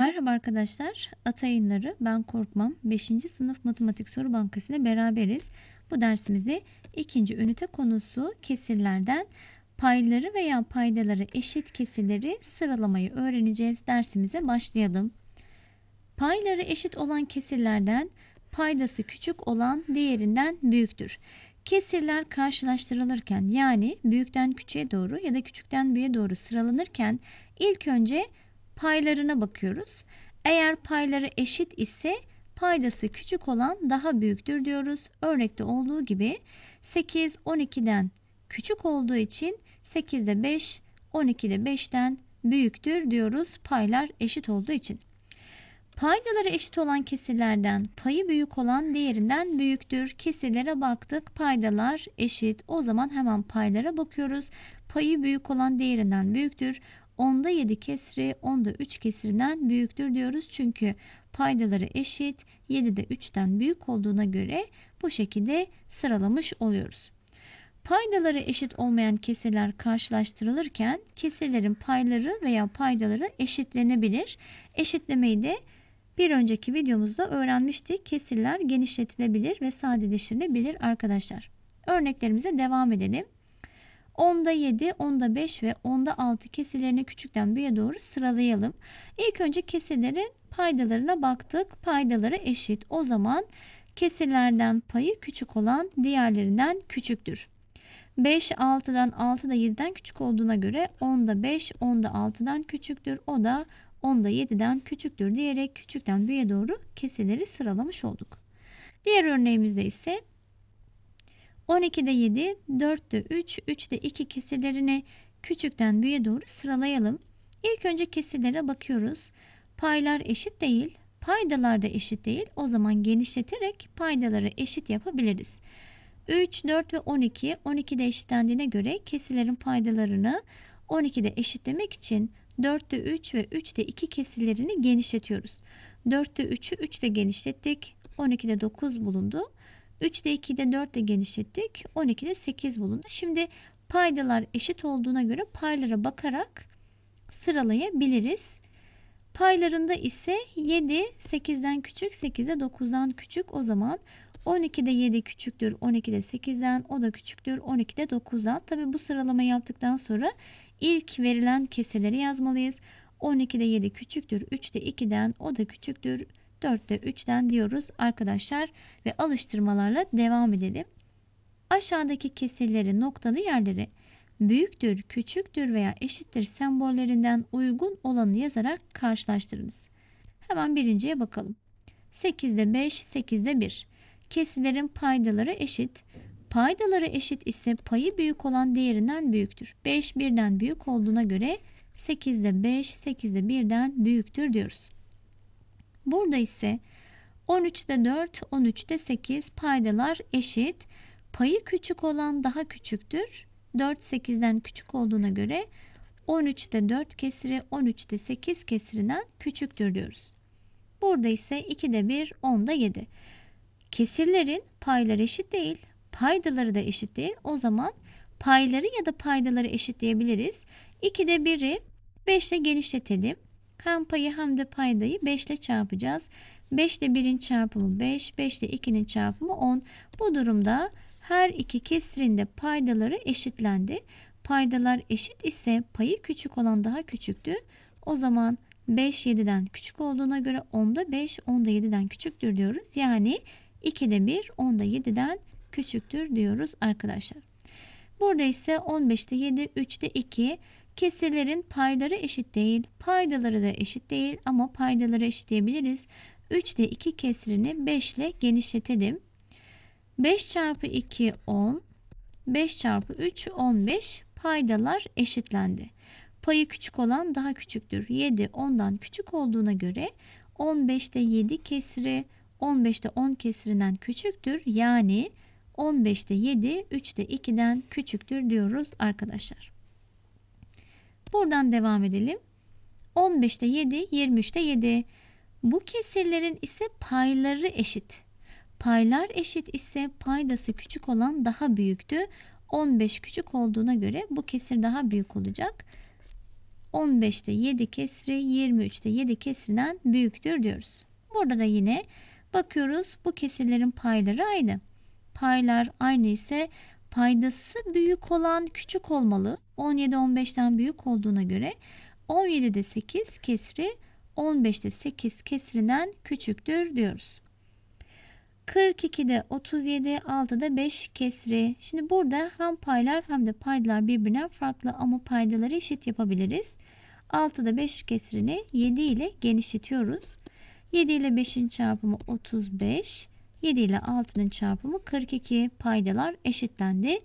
Merhaba arkadaşlar. Atayınları Ben Korkmam 5. Sınıf Matematik Soru Bankası beraberiz. Bu dersimizde ikinci ünite konusu kesirlerden payları veya paydaları eşit kesirleri sıralamayı öğreneceğiz. Dersimize başlayalım. Payları eşit olan kesirlerden paydası küçük olan diğerinden büyüktür. Kesirler karşılaştırılırken yani büyükten küçüğe doğru ya da küçükten büyüğe doğru sıralanırken ilk önce Paylarına bakıyoruz. Eğer payları eşit ise paydası küçük olan daha büyüktür diyoruz. Örnekte olduğu gibi 8 12'den küçük olduğu için 8'de 5, 12'de 5'ten büyüktür diyoruz paylar eşit olduğu için. Paydaları eşit olan kesirlerden payı büyük olan diğerinden büyüktür. Kesirlere baktık. Paydalar eşit. O zaman hemen paylara bakıyoruz. Payı büyük olan diğerinden büyüktür. 10'da 7 kesri 10'da 3 kesirinden büyüktür diyoruz. Çünkü paydaları eşit 7'de 3'ten büyük olduğuna göre bu şekilde sıralamış oluyoruz. Paydaları eşit olmayan kesirler karşılaştırılırken kesirlerin payları veya paydaları eşitlenebilir. Eşitlemeyi de bir önceki videomuzda öğrenmiştik. Kesirler genişletilebilir ve sadeleştirilebilir arkadaşlar. Örneklerimize devam edelim. 10'da 7, 10'da 5 ve 10'da 6 kesilerini küçükten büyüğe doğru sıralayalım. İlk önce kesilerin paydalarına baktık. Paydaları eşit. O zaman kesirlerden payı küçük olan diğerlerinden küçüktür. 5 6'dan 6 da 7'den küçük olduğuna göre 10'da 5, 10'da 6'dan küçüktür. O da 10'da 7'den küçüktür diyerek küçükten büyüğe doğru kesileri sıralamış olduk. Diğer örneğimizde ise 12'de 7, 4'te 3, 3'te 2 kesirlerini küçükten büyüğe doğru sıralayalım. İlk önce kesirlere bakıyoruz. Paylar eşit değil, paydalar da eşit değil. O zaman genişleterek paydaları eşit yapabiliriz. 3, 4 ve 12, 12'de eşitlendiğine göre kesirlerin paydalarını 12'de eşitlemek için 4'te 3 ve 3'te 2 kesirlerini genişletiyoruz. 4'te 3'ü 3 ile genişlettik. 12'de 9 bulundu. 3 de 2 de 4 de genişlettik. 12 de 8 bulundu. Şimdi paydalar eşit olduğuna göre paylara bakarak sıralayabiliriz. Paylarında ise 7 8'den küçük, 8'e 9'dan küçük. O zaman 12'de 7 küçüktür 12'de 8'den, o da küçüktür 12'de 9'dan. Tabi bu sıralama yaptıktan sonra ilk verilen keseleri yazmalıyız. 12'de 7 küçüktür 3'de 2'den, o da küçüktür 4'te 3'den diyoruz arkadaşlar ve alıştırmalarla devam edelim. Aşağıdaki kesirleri noktalı yerleri büyüktür, küçüktür veya eşittir sembollerinden uygun olanı yazarak karşılaştırınız. Hemen birinciye bakalım. 8'de 5, 8'de 1. Kesirlerin paydaları eşit. Paydaları eşit ise payı büyük olan değerinden büyüktür. 5 birden büyük olduğuna göre 8'de 5, 8'de 1'den büyüktür diyoruz. Burada ise 13'te 4, 13'te 8 paydalar eşit. Payı küçük olan daha küçüktür. 4 8'den küçük olduğuna göre 13'te 4 kesiri 13'te 8 kesirinden küçüktür diyoruz. Burada ise 2'de 1, 10'da 7. Kesirlerin payları eşit değil, paydaları da eşit değil. O zaman payları ya da paydaları eşitleyebiliriz. 2'de 1'i 5 ile genişletelim. Hem payı hem de paydayı 5 ile çarpacağız. 5 ile 1'in çarpımı 5, 5 ile 2'nin çarpımı 10. Bu durumda her iki kesrinde paydaları eşitlendi. Paydalar eşit ise payı küçük olan daha küçüktü. O zaman 5 7'den küçük olduğuna göre 10'da 5, 10'da 7'den küçüktür diyoruz. Yani 2'de 1, 10'da 7'den küçüktür diyoruz arkadaşlar. Burada ise 15'te 7, 3'te 2, Kesirlerin payları eşit değil, paydaları da eşit değil ama paydaları eşitleyebiliriz. 3 ile 2 kesirini 5 ile genişletelim. 5 çarpı 2 10, 5 çarpı 3 15 paydalar eşitlendi. Payı küçük olan daha küçüktür. 7 10'dan küçük olduğuna göre 15'te 7 kesiri, 15'te 10 kesirinden küçüktür. Yani 15'te 7 3'te 2'den küçüktür diyoruz arkadaşlar. Buradan devam edelim. 15'te 7, 23'te 7. Bu kesirlerin ise payları eşit. Paylar eşit ise paydası küçük olan daha büyüktü. 15 küçük olduğuna göre bu kesir daha büyük olacak. 15'te 7 kesri 23'te 7 kesrinden büyüktür diyoruz. Burada da yine bakıyoruz bu kesirlerin payları aynı. Paylar aynı ise paydası büyük olan küçük olmalı. 17 15'ten büyük olduğuna göre 17'de 8 kesri 15'te 8 kesrinden küçüktür diyoruz. 42'de 37, 6'da 5 kesri. Şimdi burada hem paylar hem de paydalar birbirinden farklı ama paydaları eşit yapabiliriz. 6'da 5 kesrini 7 ile genişletiyoruz. 7 ile 5'in çarpımı 35. 7 ile 6'nın çarpımı 42 paydalar eşitlendi.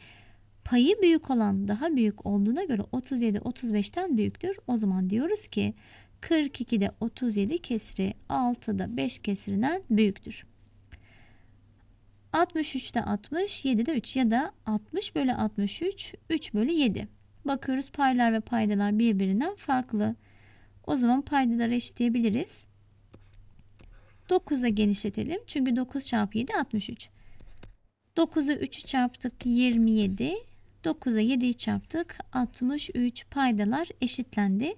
Payı büyük olan daha büyük olduğuna göre 37 35'ten büyüktür. O zaman diyoruz ki 42'de 37 kesri 6'da 5 kesirinden büyüktür. 63'te 60, 7'de 3 ya da 60 bölü 63, 3 bölü 7. Bakıyoruz paylar ve paydalar birbirinden farklı. O zaman paydaları eşitleyebiliriz. 9'a genişletelim. Çünkü 9 çarpı 7 63. 9'a 3'ü çarptık 27. 9'a 7'yi çarptık 63 paydalar eşitlendi.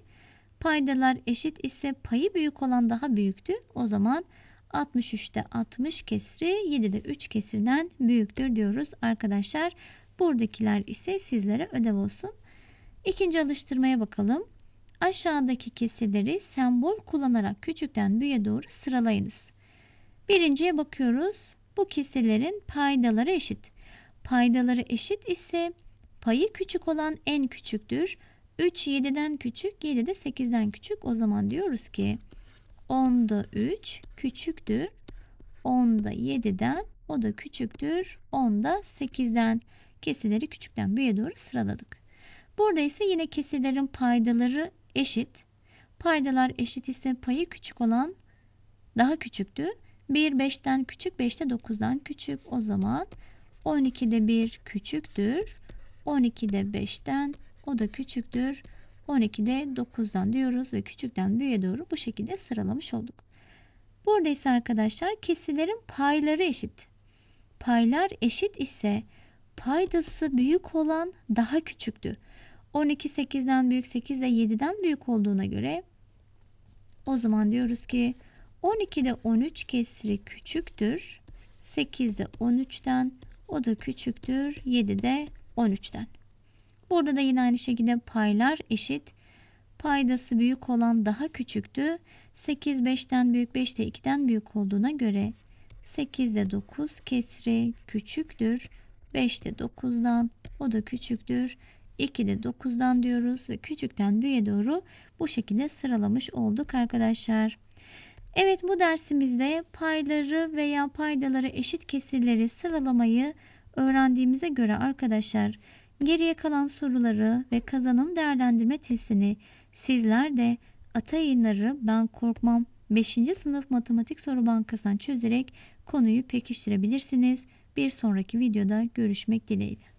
Paydalar eşit ise payı büyük olan daha büyüktü. O zaman 63'te 60 kesri 7'de 3 kesirden büyüktür diyoruz arkadaşlar. Buradakiler ise sizlere ödev olsun. İkinci alıştırmaya bakalım. Aşağıdaki kesirleri sembol kullanarak küçükten büyüğe doğru sıralayınız. Birinciye bakıyoruz. Bu kesirlerin paydaları eşit. Paydaları eşit ise payı küçük olan en küçüktür. 3 7'den küçük, 7 de 8'den küçük. O zaman diyoruz ki 10'da 3 küçüktür. 10'da 7'den o da küçüktür. 10'da 8'den Kesirleri küçükten büyüğe doğru sıraladık. Burada ise yine kesirlerin paydaları eşit. Paydalar eşit ise payı küçük olan daha küçüktü. 1 5'ten küçük, 5'te 9'dan küçük. O zaman 12'de 1 küçüktür. 12'de 5'ten o da küçüktür. 12'de 9'dan diyoruz ve küçükten büyüğe doğru bu şekilde sıralamış olduk. Burada ise arkadaşlar kesilerin payları eşit. Paylar eşit ise paydası büyük olan daha küçüktü. 12 8'den büyük 8 ile 7'den büyük olduğuna göre o zaman diyoruz ki 12'de 13 kesri küçüktür. 8'de 13'ten o da küçüktür. 7'de 13'ten. Burada da yine aynı şekilde paylar eşit. Paydası büyük olan daha küçüktü. 8 5'ten büyük 5 de 2'den büyük olduğuna göre 8'de 9 kesri küçüktür. 5'te 9'dan o da küçüktür. 2 de 9'dan diyoruz ve küçükten büyüğe doğru bu şekilde sıralamış olduk arkadaşlar. Evet bu dersimizde payları veya paydaları eşit kesirleri sıralamayı öğrendiğimize göre arkadaşlar geriye kalan soruları ve kazanım değerlendirme testini sizler de ata yayınları ben korkmam 5. sınıf matematik soru bankasından çözerek konuyu pekiştirebilirsiniz. Bir sonraki videoda görüşmek dileğiyle.